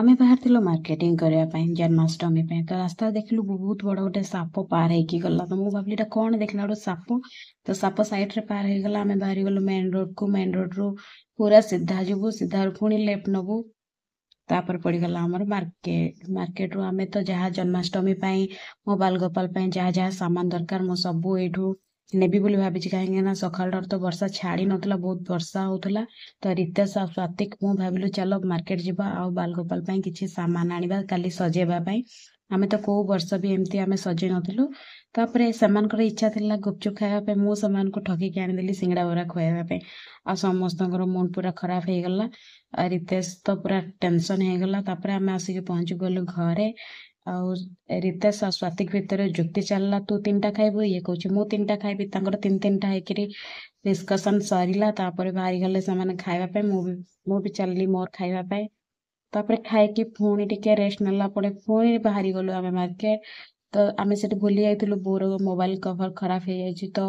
आम बाहर मार्केटिंग करने जन्माष्टमी तो रास्ता लु बहुत बड़ गोटे साप पार होगा तो मुझे भाई कौन देखला गोटे साप तो साप रे पार होगा आम गलु मेन रोड को मेन रोड रु पूरा सीधा जीव सीधा पुणी लेफ्ट नबू तापर ପଡ଼ିଗଲା मार्केट मार्केट ମାର୍କେଟରୁ ଆମେ ତ ଯାହା ଜନ୍ମାଷ୍ଟମୀ ପାଇଁ ମୋ ବାଲଗୋପାଳ ପାଇଁ ଯାହା ଯାହା ସାମାନ ଦରକାର ମୁଁ ନେବି ବୋଲି ଭାବିଛି କାହିଁକି ନା ସକାଳଟାରେ ତ ବର୍ଷା ଛାଡ଼ି ନଥିଲା ବହୁତ ବର୍ଷା ହେଉଥିଲା ତ ରିତେଶ ଆଉ ସ୍ୱାତିକ ମୁଁ ଭାବିଲୁ ଚାଲ ମାର୍କେଟ ଯିବା ଆଉ ବାଲଗୋପାଲ ପାଇଁ କିଛି ସାମାନ ଆଣିବା କାଲି ସଜେଇବା ପାଇଁ ଆମେ ତ କେଉଁ ବର୍ଷ ବି ଏମିତି ଆମେ ସଜେଇ ନଥିଲୁ ତାପରେ ସେମାନଙ୍କର ଇଚ୍ଛା ଥିଲା ଗୁପଚୁପ୍ ଖାଇବା ପାଇଁ ମୁଁ ସେମାନଙ୍କୁ ଠକିକି ଆଣିଦେଲି ସିଙ୍ଗଡ଼ା ବରା ଖୁଆଇବା ପାଇଁ ଆଉ ସମସ୍ତଙ୍କର ମୁଣ୍ଡ ପୁରା ଖରାପ ହେଇଗଲା ରିତେଶ ତ ପୁରା ଟେନସନ୍ ହେଇଗଲା ତାପରେ ଆମେ ଆସିକି ପହଞ୍ଚି ଗଲୁ ଘରେ ଆଉ ରୀତା ସ୍ୱାତିକ ଭିତରେ ଯୁକ୍ତି ଚାଲିଲା ତୁ ତିନିଟା ଖାଇବୁ ଇଏ କହୁଛି ମୁଁ ତିନିଟା ଖାଇବି ତାଙ୍କର ତିନି ତିନିଟା ହେଇକିରି ଡିସ୍କସନ୍ ସରିଲା ତାପରେ ବାହାରିଗଲେ ସେମାନେ ଖାଇବା ପାଇଁ ମୁଁ ବି ମୁଁ ବି ଚାଲିଲି ମୋର ଖାଇବା ପାଇଁ ତାପରେ ଖାଇକି ପୁଣି ଟିକେ ରେଷ୍ଟ ନେଲା ପରେ ପୁଣି ବାହାରିଗଲୁ ଆମେ ମାର୍କେଟ ତ ଆମେ ସେଠି ଭୁଲି ଯାଇଥିଲୁ ବୋଉର ମୋବାଇଲ କଭର ଖରାପ ହେଇଯାଇଛି ତ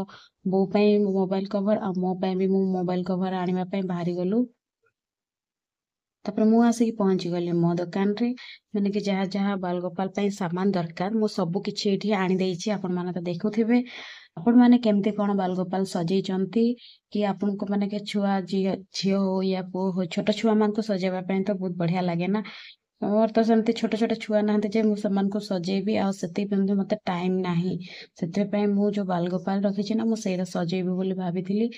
ବୋଉ ପାଇଁ ମୋବାଇଲ କଭର ଆଉ ମୋ ପାଇଁ ବି ମୁଁ ମୋବାଇଲ କଭର ଆଣିବା ପାଇଁ ବାହାରିଗଲୁ तापर मुँह आसिक पहुँचीगली मो दोकान मैंने कि जहाँ जहाँ बालगोपाल सामान दरकार मुझ सबकि आनी मैंने देखु थे आपण मैंने केमी कौन बालगोपाल सजेई कि आपण को मैंने के हो या पु हो छोट छुआ मान सजेबापी तो बहुत बढ़िया लगे ना मोर तो सेम छोटे छोट छुआ ना मुझे सजेबी आती मत टाइम ना से मुझे जो बालगोपाल रखी ना मुझे सजेबी भाभी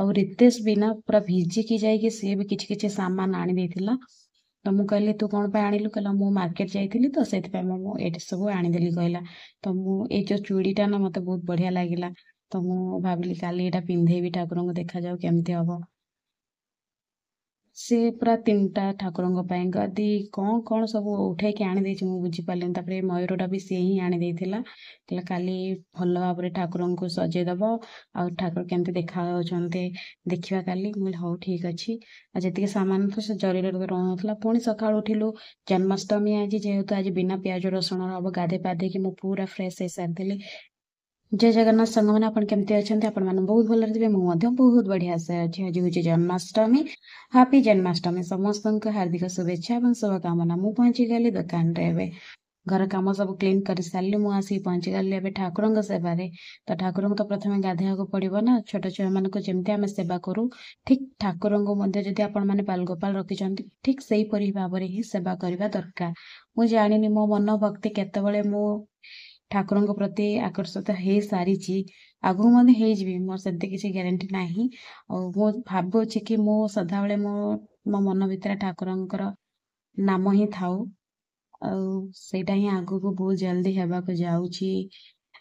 ଆଉ ରିତେଶ ବିନା ପୁରା ଭିଜିକି ଯାଇକି ସିଏ ବି କିଛି କିଛି ସାମାନ ଆଣିଦେଇଥିଲା ତ ମୁଁ କହିଲି ତୁ କ'ଣ ପାଇଁ ଆଣିଲୁ କହିଲା ମୁଁ ମାର୍କେଟ ଯାଇଥିଲି ତ ସେଥିପାଇଁ ମୁଁ ଏଠି ସବୁ ଆଣିଦେଲି କହିଲା ତ ମୁଁ ଏଇ ଯେଉଁ ଚୁଡ଼ିଟା ନା ମୋତେ ବହୁତ ବଢ଼ିଆ ଲାଗିଲା ତ ମୁଁ ଭାବିଲି କାଲି ଏଇଟା ପିନ୍ଧେଇବି ଠାକୁରଙ୍କୁ ଦେଖାଯାଉ କେମିତି ହବ ସେ ପୁରା ତିନିଟା ଠାକୁରଙ୍କ ପାଇଁ ଗଦି କ'ଣ କ'ଣ ସବୁ ଉଠାଇକି ଆଣିଦେଇଛି ମୁଁ ବୁଝିପାରିଲିନି ତାପରେ ମୟୂରଟା ବି ସିଏ ହିଁ ଆଣିଦେଇଥିଲା କହିଲା କାଲି ଭଲ ଭାବରେ ଠାକୁରଙ୍କୁ ସଜେଇଦେବ ଆଉ ଠାକୁର କେମିତି ଦେଖାଯାଉଛନ୍ତି ଦେଖିବା କାଲି ମୁଁ କହିଲି ହଉ ଠିକ୍ ଅଛି ଆଉ ଯେତିକି ସାମାନ ତ ସେ ଜରିରେ ରହୁନଥିଲା ପୁଣି ସକାଳୁ ଉଠିଲୁ ଜନ୍ମାଷ୍ଟମୀ ଆଜି ଯେହେତୁ ଆଜି ବିନା ପିଆଜ ରସୁଣର ହବ ଗାଧୋଇ ପାଧେଇକି ମୁଁ ପୁରା ଫ୍ରେଶ୍ ହେଇସାରିଥିଲି जय जगन्नाथ संघ मैंने अच्छा आपण बहुत भल बहुत बढ़िया से अच्छे आज हूँ जन्माष्टमी हापी जन्माष्टमी समस्त हार्दिक शुभेच्छा और शुभकामना मु पहुंची गली दुकान घर कम सब क्लीन कर सारे मुझे पहुंची गली ठाकुर सेवे तो ठाकुर तो प्रथम गाधेक पड़ो ना छोट छुआ मान को जमी आम सेवा करू ठीक ठाकुर जदि आपण बालगोपाल रखिंट ठीक से ही भाव सेवा करवा दरकार मुझे जानी मो मन भक्ति केतवे ଠାକୁରଙ୍କ ପ୍ରତି ଆକର୍ଷିତ ହେଇସାରିଛି ଆଗକୁ ମଧ୍ୟ ହେଇଯିବି ମୋର ସେମିତି କିଛି ଗ୍ୟାରେଣ୍ଟି ନାହିଁ ଆଉ ମୁଁ ଭାବୁଅଛି କି ମୁଁ ସଦାବେଳେ ମୋ ମୋ ମନ ଭିତରେ ଠାକୁରଙ୍କର ନାମ ହିଁ ଥାଉ ଆଉ ସେଇଟା ହିଁ ଆଗକୁ ବହୁତ ଜଲ୍ଦି ହେବାକୁ ଯାଉଛି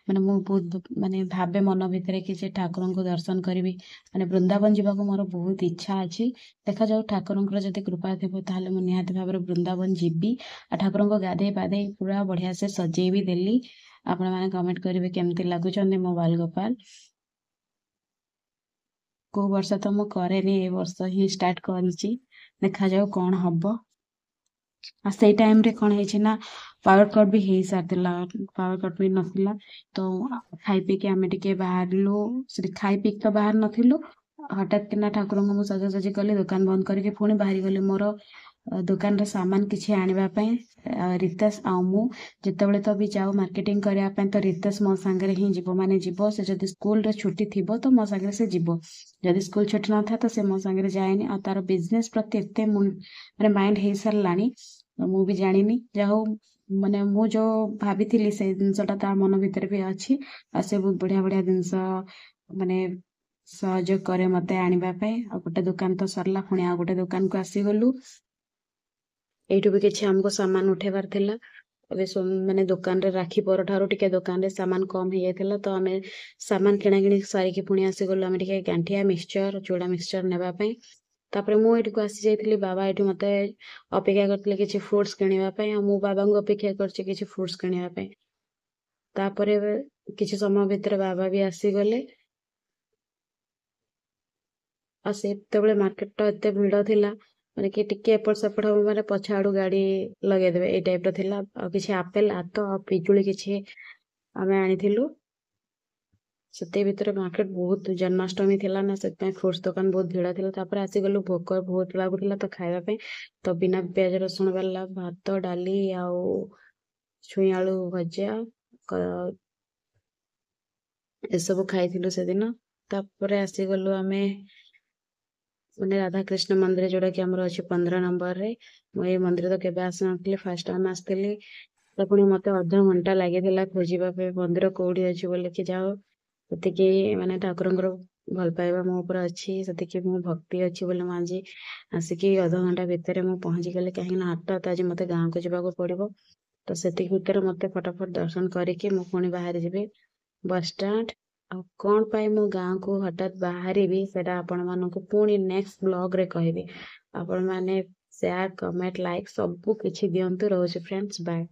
ମାନେ ମୁଁ ବହୁତ ମାନେ ଭାବେ ମନ ଭିତରେ କି ସେ ଠାକୁରଙ୍କୁ ଦର୍ଶନ କରିବି ମାନେ ବୃନ୍ଦାବନ ଯିବାକୁ ମୋର ବହୁତ ଇଚ୍ଛା ଅଛି ଦେଖାଯାଉ ଠାକୁରଙ୍କର ଯଦି କୃପା ଥିବ ତାହେଲେ ମୁଁ ନିହାତି ଭାବରେ ବୃନ୍ଦାବନ ଯିବି ଆଉ ଠାକୁରଙ୍କୁ ଗାଧେଇ ପାଧେଇ ପୁରା ବଢ଼ିଆ ସେ ସଜେଇ ବି ଦେଲି ଆପଣମାନେ କମେଣ୍ଟ କରିବେ କେମିତି ଲାଗୁଛନ୍ତି ମୋ ବାଲଗୋପାଳ କେଉଁ ବର୍ଷ ତ ମୁଁ କରେନି ଏ ବର୍ଷ ହିଁ ଷ୍ଟାର୍ଟ କରିଛି ଦେଖାଯାଉ କ'ଣ ହବ आ टाइम रे कोन हे ना पावर कट भी हे सार दिला पावर कट भी नथिला तो खाई पे के हम टिके बाहर लो से खाई पे के बाहर नथिलो हटात केना ठाकुरम मु सजा सजी करले दुकान बंद करके फोन बाहर गले मोर दुकान सामान किसी आने रितेश आते तो भी जाऊ मार्केटिंग करने तो रितेश मो सांगे हिं जी मैंने जीव से जब स्कूल छुट्टी थी तो मो सांगे से जीव जदि स्कूल छुट्टी न था तो से मो सांगे जाएनि तार बिजनेस प्रति एत मैंने माइंड हो सारा मुँह भी जानी जाऊ मैंने मुझे भाभी थी से जिनसा तार मन भितर भी अच्छी से बहुत बढ़िया बढ़िया जिनस मानने सहयोग कै मत आई गोटे दुकान तो सरला पुणी आ गए दुकान को आसीगलु यू भी किसी आमको सामान उठेबार मानने दुकान रे राखी पर टे दुकान रे सामान कम हो जाता तो आम सामान कि सारिक पुणी आसगल आम गांठिया मिक्सचर चूड़ा मिक्सचर नापी तापर मुझे आसी जाइए बाबा ये मत अपेक्षा कर फ्रुट्स किणवापी और मुझ बाबा अपेक्षा कर फ्रुट्स किणवापी कि समय भितर बाबा भी आसीगले आते मार्केट तो ये भिड़ा ମାନେ କି ଟିକେ ଏପଟ ସେପଟ ହେବ ମାନେ ପଛ ଆଡ଼ୁ ଗାଡ଼ି ଲଗେଇଦେବେ ଏଇ ଟାଇପ୍ର ଥିଲା ଆଉ କିଛି ଆପେଲ୍ ଆତ ଆଉ ପିଜୁଳି କିଛି ଆମେ ଆଣିଥିଲୁ ସେତେ ଭିତରେ ମାର୍କେଟ୍ ବହୁତ ଜନ୍ମାଷ୍ଟମୀ ଥିଲା ନା ସେଥିପାଇଁ ଫ୍ରୁଟ୍ସ ଦୋକାନ ବହୁତ ଭିଡ଼ ଥିଲା ତାପରେ ଆସିଗଲୁ ଭୋକ ବହୁତ ଲାଗୁଥିଲା ତ ଖାଇବା ପାଇଁ ତ ବିନା ପିଆଜ ରସୁଣ ବାଲା ଭାତ ଡାଲି ଆଉ ଛୁଇଁ ଆଳୁ ଭଜା ଏସବୁ ଖାଇଥିଲୁ ସେଦିନ ତାପରେ ଆସିଗଲୁ ଆମେ ମାନେ ରାଧାକୃଷ୍ଣ ମନ୍ଦିର ଯୋଉଟାକି ଆମର ଅଛି ପନ୍ଦର ନମ୍ବରରେ ମୁଁ ଏଇ ମନ୍ଦିର ତ କେବେ ଆସିନଥିଲି ଫାର୍ଷ୍ଟ ଟାଇମ୍ ଆସିଥିଲି ତ ପୁଣି ମତେ ଅଧ ଘଣ୍ଟା ଲାଗିଥିଲା ଖୋଜିବା ପାଇଁ ମନ୍ଦିର କୋଉଠି ଅଛି ବୋଲିକି ଯାଉ ସେତିକି ମାନେ ଠାକୁରଙ୍କର ଭଲ ପାଇବା ମୋ ଉପରେ ଅଛି ସେତିକି ମୁଁ ଭକ୍ତି ଅଛି ବୋଲି ମୁଁ ଆଜି ଆସିକି ଅଧଘଣ୍ଟା ଭିତରେ ମୁଁ ପହଞ୍ଚିଗଲି କାହିଁକିନା ହଠାତ୍ ଆଜି ମୋତେ ଗାଁକୁ ଯିବାକୁ ପଡ଼ିବ ତ ସେତିକି ଭିତରେ ମୋତେ ଫଟାଫଟ ଦର୍ଶନ କରିକି ମୁଁ ପୁଣି ବାହାରି ଯିବି ବସ୍ ଷ୍ଟାଣ୍ଡ ଆଉ କ'ଣ ପାଇଁ ମୁଁ ଗାଁକୁ ହଠାତ୍ ବାହାରିବି ସେଇଟା ଆପଣମାନଙ୍କୁ ପୁଣି ନେକ୍ସଟ ବ୍ଲଗ୍ରେ କହିବି ଆପଣମାନେ ସେୟାର କମେଣ୍ଟ ଲାଇକ୍ ସବୁ କିଛି ଦିଅନ୍ତୁ ରହୁଛି ଫ୍ରେଣ୍ଡସ୍ ବାଏ